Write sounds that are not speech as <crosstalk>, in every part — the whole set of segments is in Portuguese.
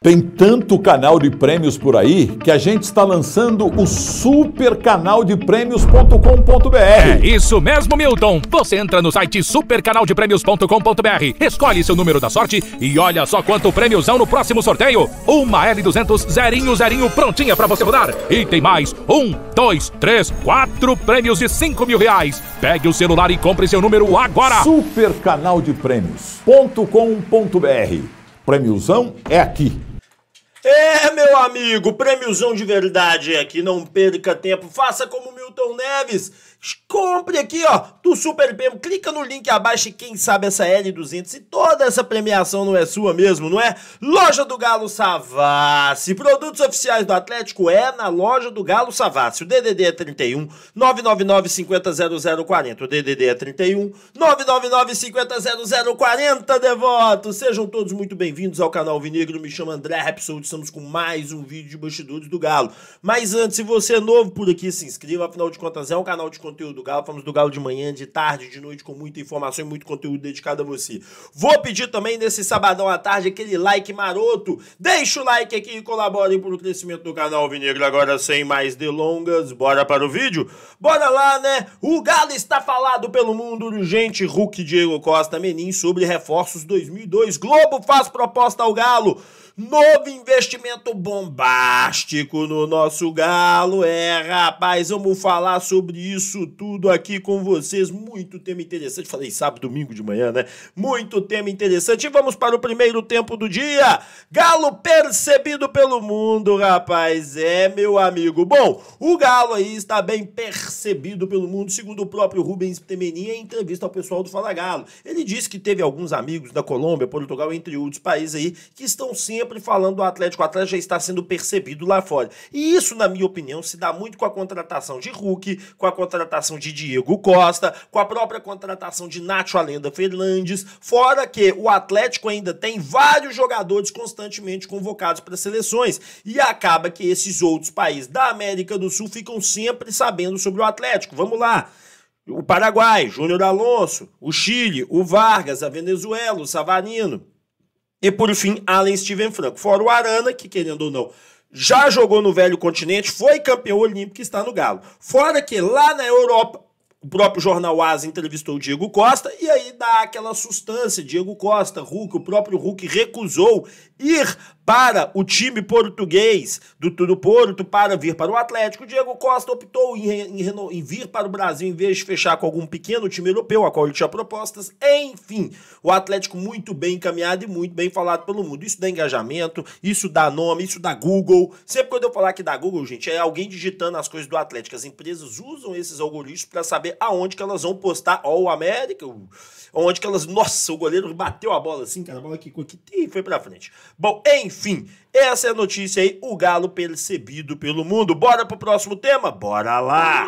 Tem tanto canal de prêmios por aí que a gente está lançando o supercanaldeprêmios.com.br. É isso mesmo, Milton. Você entra no site supercanaldeprêmios.com.br, escolhe seu número da sorte e olha só quanto prêmiozão no próximo sorteio. Uma L200 zerinho zerinho prontinha para você rodar. E tem mais um, dois, três, quatro prêmios de cinco mil reais. Pegue o celular e compre seu número agora. Supercanaldeprêmios.com.br. Prêmiozão é aqui. É, meu amigo, prêmiozão de verdade aqui, não perca tempo, faça como Milton Neves Compre aqui, ó, do Super Prêmio. Clica no link abaixo e quem sabe essa L200 e toda essa premiação não é sua mesmo, não é? Loja do Galo Savassi. Produtos oficiais do Atlético é na Loja do Galo Savassi. O DDD é 31 999 50 O DDD é 31 999 50 0040. Devotos, sejam todos muito bem-vindos ao canal Vinegro. Me chamo André Rapsold. Estamos com mais um vídeo de bastidores do Galo. Mas antes, se você é novo por aqui, se inscreva. Afinal de contas, é um canal de conteúdo do Galo. Falamos do Galo de manhã, de tarde, de noite, com muita informação e muito conteúdo dedicado a você. Vou pedir também nesse sabadão à tarde aquele like maroto. Deixa o like aqui e colaborem para o crescimento do canal Vinegro. Agora, sem mais delongas, bora para o vídeo? Bora lá, né? O Galo está falado pelo mundo urgente. Hulk Diego Costa Menin sobre reforços 2002. Globo faz proposta ao Galo. Novo investimento bombástico no nosso galo. É, rapaz, vamos falar sobre isso tudo aqui com vocês. Muito tema interessante. Falei sábado, domingo de manhã, né? Muito tema interessante. E vamos para o primeiro tempo do dia. Galo percebido pelo mundo, rapaz. É, meu amigo. Bom, o Galo aí está bem percebido pelo mundo, segundo o próprio Rubens Temenin em entrevista ao pessoal do Fala Galo. Ele disse que teve alguns amigos da Colômbia, Portugal, entre outros países aí, que estão sempre sempre falando do Atlético. O Atlético já está sendo percebido lá fora. E isso, na minha opinião, se dá muito com a contratação de Hulk, com a contratação de Diego Costa, com a própria contratação de Nacho Alenda Fernandes. Fora que o Atlético ainda tem vários jogadores constantemente convocados para seleções. E acaba que esses outros países da América do Sul ficam sempre sabendo sobre o Atlético. Vamos lá o Paraguai, Júnior Alonso, o Chile, o Vargas, a Venezuela, o Savarino. E por fim, Allen Steven Franco. Fora o Arana, que querendo ou não, já jogou no velho continente, foi campeão olímpico e está no Galo. Fora que lá na Europa, o próprio jornal Asa entrevistou o Diego Costa e aí dá aquela sustância. Diego Costa, Hulk, o próprio Hulk recusou ir para o time português do, do Porto para vir para o Atlético. Diego Costa optou em, em, em, vir para o Brasil em vez de fechar com algum pequeno time europeu, a qual ele tinha propostas. Enfim, o Atlético muito bem encaminhado e muito bem falado pelo mundo. Isso dá engajamento, isso dá nome, isso dá Google. Sempre quando eu falar que dá Google, gente, é alguém digitando as coisas do Atlético. As empresas usam esses algoritmos para saber aonde que elas vão postar ó, o América, onde que elas... Nossa, o goleiro bateu a bola assim, cara, a bola aqui, que foi para frente. Bom, enfim, essa é a notícia aí, o galo percebido pelo mundo. Bora pro próximo tema? Bora lá!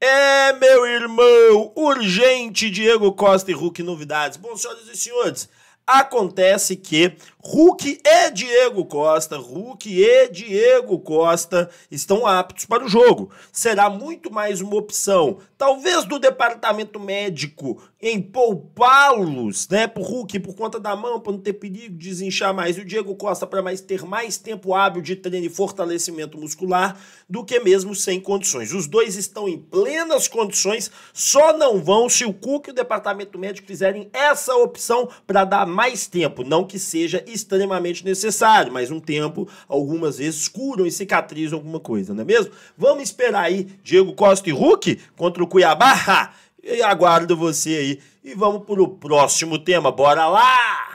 É, meu irmão, urgente Diego Costa e Hulk novidades. Bom, senhoras e senhores, Acontece que Hulk e Diego Costa, Hulk e Diego Costa estão aptos para o jogo. Será muito mais uma opção, talvez do departamento médico em poupá-los, né, pro Hulk por conta da mão, para não ter perigo de desinchar mais o Diego Costa para mais ter mais tempo hábil de treino e fortalecimento muscular do que mesmo sem condições. Os dois estão em plenas condições, só não vão se o Cuca e o departamento médico fizerem essa opção para dar mais tempo, não que seja extremamente necessário, mas um tempo algumas vezes curam e cicatrizam alguma coisa, não é mesmo? Vamos esperar aí Diego Costa e Hulk contra o Cuiabá. E aguardo você aí. E vamos para o próximo tema, bora lá!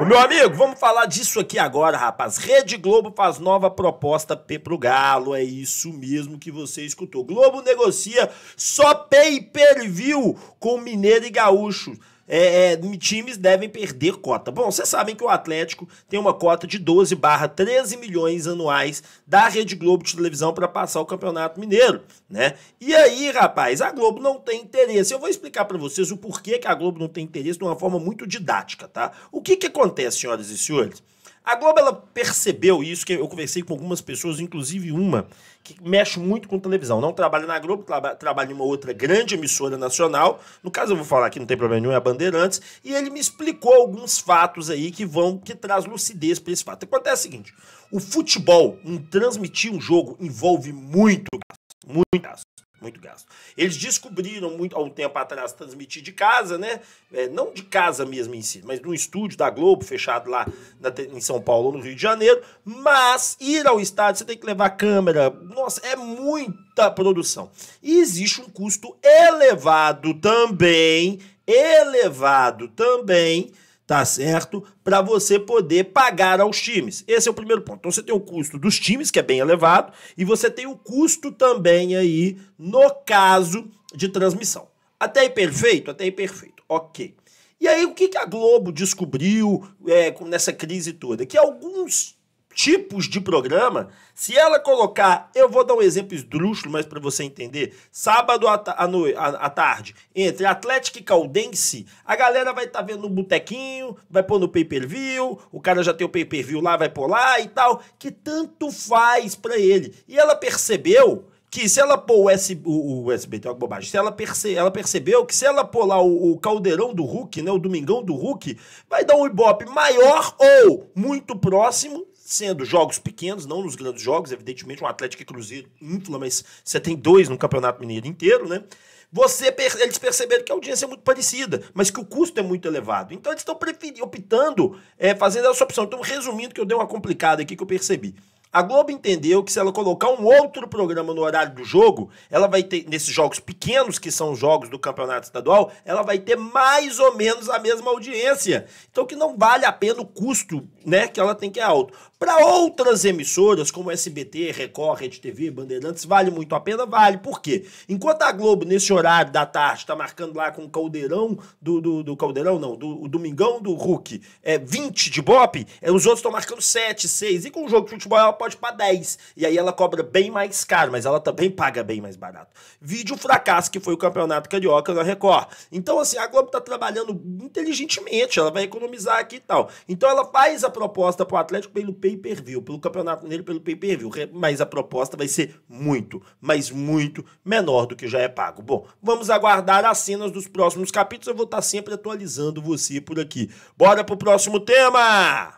O meu amigo, vamos falar disso aqui agora, rapaz. Rede Globo faz nova proposta P pro Galo. É isso mesmo que você escutou. Globo negocia só pay per view com Mineiro e Gaúcho. É, é, times devem perder cota. Bom, vocês sabem que o Atlético tem uma cota de 12 barra 13 milhões anuais da Rede Globo de televisão para passar o Campeonato Mineiro, né? E aí, rapaz, a Globo não tem interesse. Eu vou explicar para vocês o porquê que a Globo não tem interesse de uma forma muito didática, tá? O que que acontece, senhoras e senhores? A Globo ela percebeu isso, que eu conversei com algumas pessoas, inclusive uma que mexe muito com televisão. Não trabalha na Globo, traba, trabalha em uma outra grande emissora nacional. No caso, eu vou falar aqui, não tem problema nenhum, é a Bandeirantes. E ele me explicou alguns fatos aí que vão, que traz lucidez para esse fato. Acontece o seguinte: o futebol, em transmitir um jogo, envolve muito gasto. Muito gasto. Muito gasto. Eles descobriram muito há um tempo atrás transmitir de casa, né? É, não de casa mesmo em si, mas de um estúdio da Globo, fechado lá na, em São Paulo, no Rio de Janeiro. Mas ir ao estádio, você tem que levar câmera. Nossa, é muita produção. E existe um custo elevado também, elevado também tá certo? Para você poder pagar aos times. Esse é o primeiro ponto. Então você tem o custo dos times, que é bem elevado, e você tem o custo também aí no caso de transmissão. Até aí perfeito? Até aí perfeito. Ok. E aí o que, a Globo descobriu é, nessa crise toda? Que alguns tipos de programa, se ela colocar, eu vou dar um exemplo esdrúxulo, mas para você entender, sábado à, à, à, à, tarde, entre Atlético e Caldense, a galera vai estar tá vendo no botequinho, vai pôr no pay-per-view, o cara já tem o pay-per-view lá, vai pôr lá e tal, que tanto faz para ele. E ela percebeu que se ela pôr o, SBT, o USB é bobagem, se ela, perce, ela percebeu que se ela pôr lá o, o, caldeirão do Hulk, né, o domingão do Hulk, vai dar um ibope maior ou muito próximo sendo jogos pequenos, não nos grandes jogos, evidentemente, um Atlético e Cruzeiro infla, mas você tem dois no Campeonato Mineiro inteiro, né? Você, eles perceberam que a audiência é muito parecida, mas que o custo é muito elevado. Então eles estão optando, é, fazendo essa opção. Então, resumindo, que eu dei uma complicada aqui que eu percebi. A Globo entendeu que se ela colocar um outro programa no horário do jogo, ela vai ter, nesses jogos pequenos, que são os jogos do campeonato estadual, ela vai ter mais ou menos a mesma audiência. Então que não vale a pena o custo, né, que ela tem que é alto. Para outras emissoras, como SBT, Record, RedeTV, Bandeirantes, vale muito a pena? Vale. Por quê? Enquanto a Globo, nesse horário da tarde, está marcando lá com o Caldeirão do, do, do Caldeirão, não, do Domingão do Hulk, é 20 de Bop, é, os outros estão marcando 7, 6. E com o jogo de futebol ela pode para 10. E aí ela cobra bem mais caro, mas ela também paga bem mais barato. Vídeo fracasso que foi o Campeonato Carioca na Record. Então, assim, a Globo está trabalhando inteligentemente, ela vai economizar aqui e tal. Então ela faz a proposta para o Atlético pelo pay-per-view, pelo campeonato dele, pelo pay-per-view, mas a proposta vai ser muito, mas muito menor do que já é pago. Bom, vamos aguardar as cenas dos próximos capítulos, eu vou estar sempre atualizando você por aqui. Bora pro próximo tema!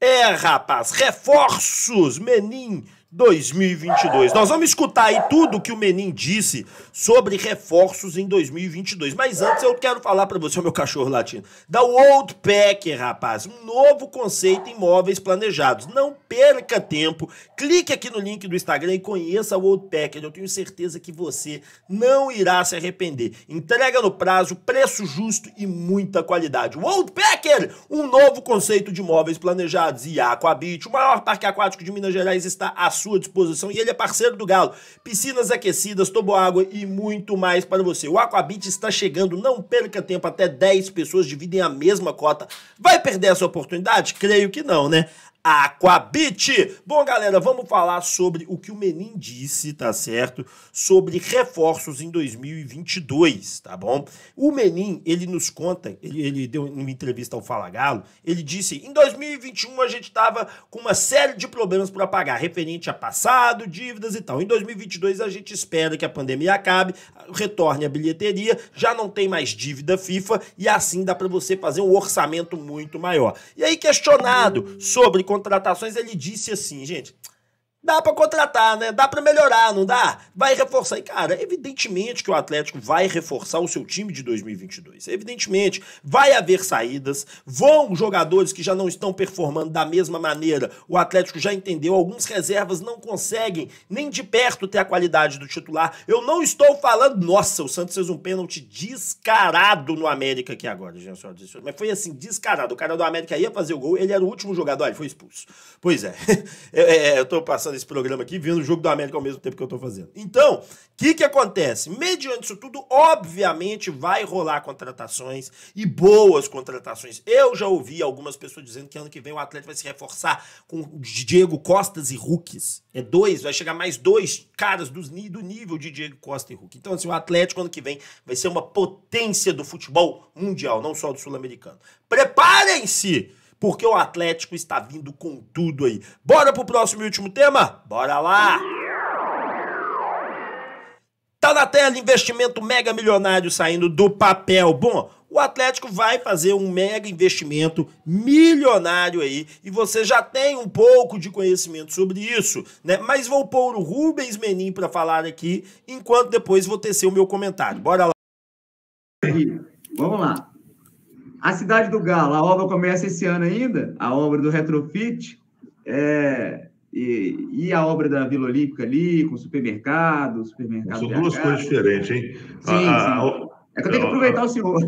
É, rapaz, reforços, Menin 2022. Nós vamos escutar aí tudo que o Menin disse sobre reforços em 2022. Mas antes eu quero falar para você, meu cachorro latino, da Old Pack, rapaz, um novo conceito em imóveis planejados. Não perca tempo, clique aqui no link do Instagram e conheça a Old Packer. Eu tenho certeza que você não irá se arrepender. Entrega no prazo, preço justo e muita qualidade. O Old Packer, um novo conceito de imóveis planejados e Aquabit, o maior parque aquático de Minas Gerais está à sua disposição e ele é parceiro do Galo. Piscinas aquecidas, toboágua e muito mais para você. O Aquabit está chegando, não perca tempo, até 10 pessoas dividem a mesma cota. Vai perder essa oportunidade? Creio que não, né? Aquabit. Bom, galera, vamos falar sobre o que o Menin disse, tá certo? Sobre reforços em 2022, tá bom? O Menin, ele nos conta, ele, ele deu uma entrevista ao Fala Galo, ele disse, em 2021 a gente estava com uma série de problemas para pagar, referente a passado, dívidas e tal. Em 2022 a gente espera que a pandemia acabe, retorne à bilheteria, já não tem mais dívida FIFA e assim dá para você fazer um orçamento muito maior. E aí, questionado sobre contratações, ele disse assim, gente. Dá para contratar, né? Dá para melhorar, não dá? Vai reforçar. E, cara, evidentemente que o Atlético vai reforçar o seu time de 2022. Evidentemente, vai haver saídas, vão jogadores que já não estão performando da mesma maneira. O Atlético já entendeu, alguns reservas não conseguem nem de perto ter a qualidade do titular. Eu não estou falando, nossa, o Santos fez um pênalti descarado no América aqui agora, gente, senhoras e Mas foi assim, descarado. O cara do América ia fazer o gol, ele era o último jogador, ele foi expulso. Pois é, <laughs> é, é eu tô passando graça desse programa aqui, vendo o jogo do América ao mesmo tempo que eu estou fazendo. Então, o que, que acontece? Mediante isso tudo, obviamente vai rolar contratações e boas contratações. Eu já ouvi algumas pessoas dizendo que ano que vem o Atlético vai se reforçar com Diego Costas e Hulk. É dois, vai chegar mais dois caras do, do nível de Diego Costa e Hulk. Então, assim, o Atlético ano que vem vai ser uma potência do futebol mundial, não só do sul-americano. Preparem-se! porque o Atlético está vindo com tudo aí. Bora pro próximo e último tema? Bora lá! Tá na tela investimento mega milionário saindo do papel. Bom, o Atlético vai fazer um mega investimento milionário aí e você já tem um pouco de conhecimento sobre isso, né? Mas vou pôr o Rubens Menin para falar aqui, enquanto depois vou tecer o meu comentário. Bora lá. Vamos lá. A Cidade do Galo, a obra começa esse ano ainda, a obra do retrofit, é, e, e, a obra da Vila Olímpica ali, com supermercado, supermercado. São duas coisas diferentes, hein? Sim, a, sim. A, é que eu tenho que aproveitar a, o senhor.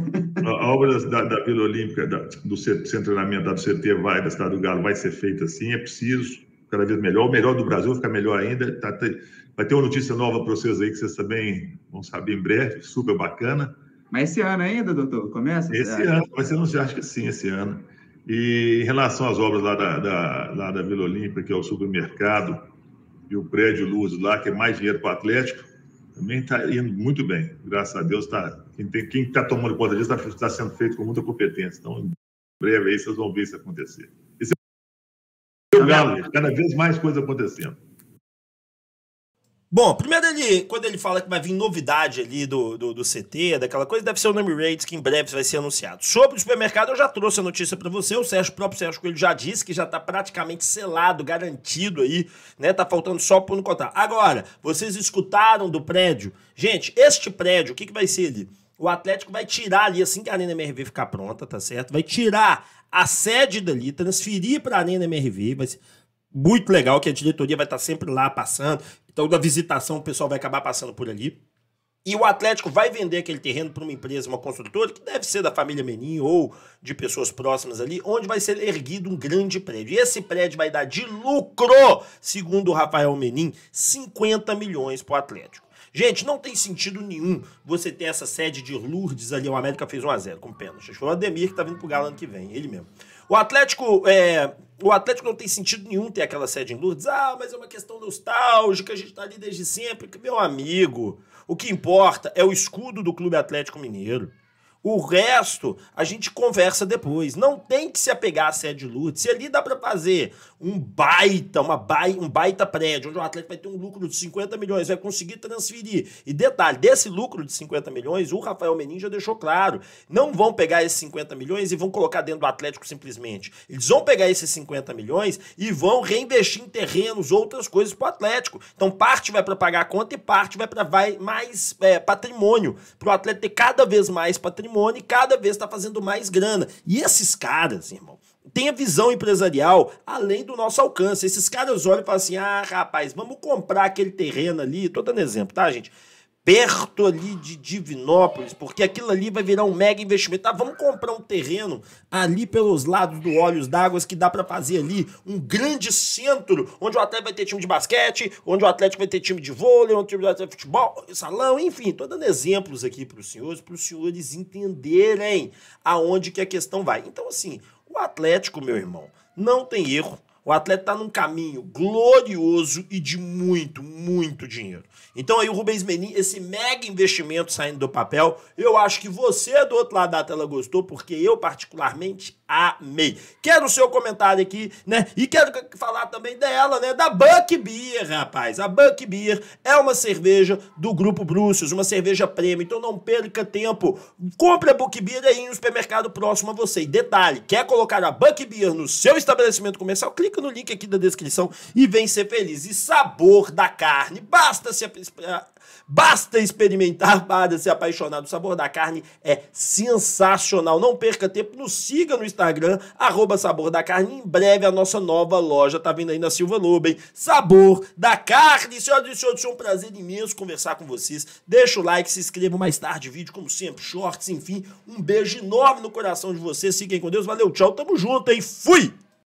A, obra da, da Vila Olímpica, da, do centro de treinamento da CT vai, da Cidade do Galo, vai ser feita assim, é preciso cada vez melhor, o melhor do Brasil fica melhor ainda. Tá, tá vai ter uma notícia nova para vocês aí que vocês também vão saber em breve, super bacana. Mas esse ano ainda, doutor? Começa? Esse ano, vai ser se acho que sim, esse ano. E em relação às obras lá da, da, lá da Vila Olímpica, que é o supermercado, e o prédio Luz lá, que é mais dinheiro para o Atlético, também está indo muito bem. Graças a Deus, tá, quem está tomando conta disso está tá sendo feito com muita competência. Então, em breve aí vocês vão ver isso acontecer. Esse é o tá Galo, cada vez mais coisa acontecendo. Bom, primeiro ele, quando ele fala que vai vir novidade ali do, do, do CT, daquela coisa, deve ser o name rates que em breve vai ser anunciado. Sobre o supermercado, eu já trouxe a notícia para você, o Sérgio, o próprio Sérgio Coelho já disse que já tá praticamente selado, garantido aí, né, tá faltando só por não contar. Agora, vocês escutaram do prédio? Gente, este prédio, o que que vai ser ali? O Atlético vai tirar ali, assim que a Arena MRV ficar pronta, tá certo? Vai tirar a sede dali, transferir pra Arena MRV, vai ser muito legal que a diretoria vai estar tá sempre lá passando. Então, da visitação, o pessoal vai acabar passando por ali. E o Atlético vai vender aquele terreno para uma empresa, uma construtora, que deve ser da família Menin ou de pessoas próximas ali, onde vai ser erguido um grande prédio. E esse prédio vai dar de lucro, segundo o Rafael Menin, 50 milhões para o Atlético. Gente, não tem sentido nenhum você ter essa sede de Lourdes ali. O América fez 1x0 com pênalti. Foi o Ademir que está vindo pro Galo ano que vem, ele mesmo. O Atlético é, o Atlético não tem sentido nenhum ter aquela sede em Lourdes. Ah, mas é uma questão nostálgica, a gente está ali desde sempre. Meu amigo, o que importa é o escudo do Clube Atlético Mineiro. O resto a gente conversa depois. Não tem que se apegar à sede Lourdes. Se ali dá para fazer um baita, uma bai, um baita prédio, onde o Atlético vai ter um lucro de 50 milhões, vai conseguir transferir. E detalhe, desse lucro de 50 milhões, o Rafael Menin já deixou claro, não vão pegar esses 50 milhões e vão colocar dentro do Atlético simplesmente. Eles vão pegar esses 50 milhões e vão reinvestir em terrenos, outras coisas para o Atlético. Então parte vai para pagar a conta e parte vai para vai mais é, patrimônio, para o Atlético ter cada vez mais patrimônio e cada vez está fazendo mais grana. E esses caras, irmão, tem a visão empresarial além do nosso alcance. Esses caras olham e falam assim: ah, rapaz, vamos comprar aquele terreno ali. Estou dando exemplo, tá, gente? Perto ali de Divinópolis, porque aquilo ali vai virar um mega investimento. tá vamos comprar um terreno ali pelos lados do Olhos d'Água que dá para fazer ali um grande centro, onde o Atlético vai ter time de basquete, onde o Atlético vai ter time de vôlei, onde o time de futebol, salão, enfim. Tô dando exemplos aqui para os senhores, para os senhores entenderem aonde que a questão vai. Então, assim, o Atlético, meu irmão, não tem erro. O Atlético está num caminho glorioso e de muito, muito dinheiro. Então aí o Rubens Menin, esse mega investimento saindo do papel, eu acho que você do outro lado da tela gostou, porque eu particularmente Amei. Quero o seu comentário aqui, né? E quero falar também dela, né? Da Buck Beer, rapaz. A Buck Beer é uma cerveja do Grupo Brucius, uma cerveja prêmio. Então não perca tempo. Compre a Buck Beer aí no supermercado próximo a você. E detalhe, quer colocar a Buck Beer no seu estabelecimento comercial? Clica no link aqui da descrição e vem ser feliz. E sabor da carne. Basta se ah, Basta experimentar para <laughs> se apaixonar. O sabor da carne é sensacional. Não perca tempo, nos siga no Instagram Instagram, arroba Sabor da Carne. Em breve a nossa nova loja tá vindo aí na Silva Lobem. Sabor da Carne. Senhoras e senhores, foi um prazer imenso conversar com vocês. Deixa o like, se inscreva mais tarde, vídeo como sempre, shorts, enfim. Um beijo enorme no coração de vocês. Fiquem com Deus. Valeu, tchau. Tamo junto, hein? Fui!